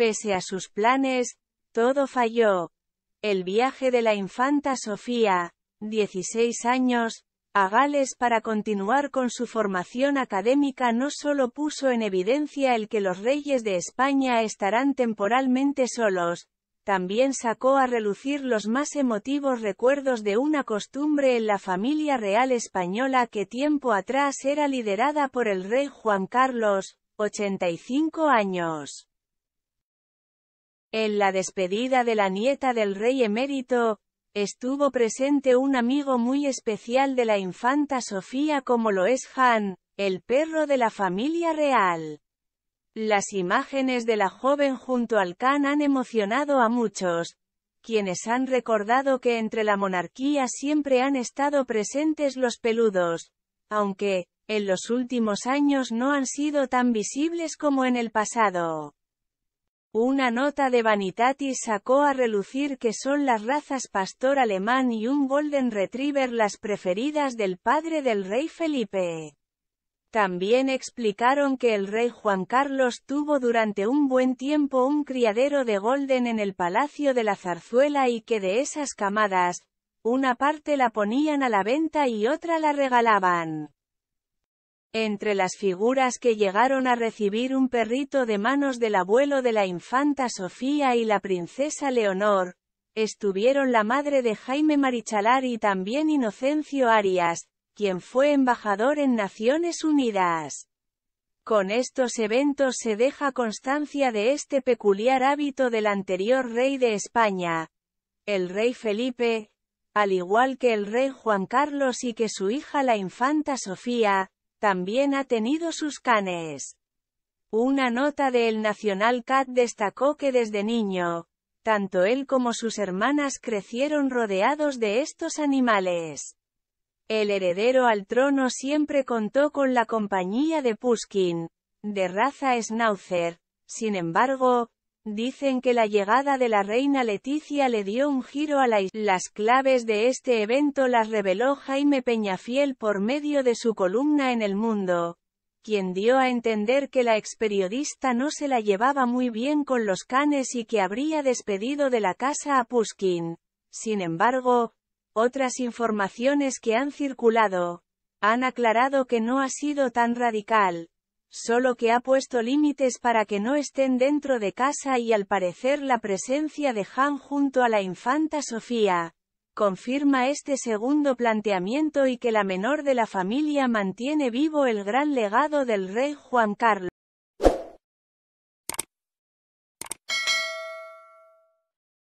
Pese a sus planes, todo falló. El viaje de la infanta Sofía, 16 años, a Gales para continuar con su formación académica no solo puso en evidencia el que los reyes de España estarán temporalmente solos, también sacó a relucir los más emotivos recuerdos de una costumbre en la familia real española que tiempo atrás era liderada por el rey Juan Carlos, 85 años. En la despedida de la nieta del rey emérito, estuvo presente un amigo muy especial de la infanta Sofía como lo es Han, el perro de la familia real. Las imágenes de la joven junto al Khan han emocionado a muchos, quienes han recordado que entre la monarquía siempre han estado presentes los peludos, aunque, en los últimos años no han sido tan visibles como en el pasado. Una nota de Vanitatis sacó a relucir que son las razas pastor alemán y un golden retriever las preferidas del padre del rey Felipe. También explicaron que el rey Juan Carlos tuvo durante un buen tiempo un criadero de golden en el Palacio de la Zarzuela y que de esas camadas, una parte la ponían a la venta y otra la regalaban. Entre las figuras que llegaron a recibir un perrito de manos del abuelo de la infanta Sofía y la princesa Leonor, estuvieron la madre de Jaime Marichalar y también Inocencio Arias, quien fue embajador en Naciones Unidas. Con estos eventos se deja constancia de este peculiar hábito del anterior rey de España, el rey Felipe, al igual que el rey Juan Carlos y que su hija la infanta Sofía, también ha tenido sus canes. Una nota de El Nacional Cat destacó que desde niño, tanto él como sus hermanas crecieron rodeados de estos animales. El heredero al trono siempre contó con la compañía de Puskin, de raza Schnauzer. Sin embargo, Dicen que la llegada de la reina Leticia le dio un giro a la isla. Las claves de este evento las reveló Jaime Peñafiel por medio de su columna en El Mundo, quien dio a entender que la experiodista no se la llevaba muy bien con los canes y que habría despedido de la casa a Puskin. Sin embargo, otras informaciones que han circulado, han aclarado que no ha sido tan radical, solo que ha puesto límites para que no estén dentro de casa y al parecer la presencia de Han junto a la infanta Sofía, confirma este segundo planteamiento y que la menor de la familia mantiene vivo el gran legado del rey Juan Carlos.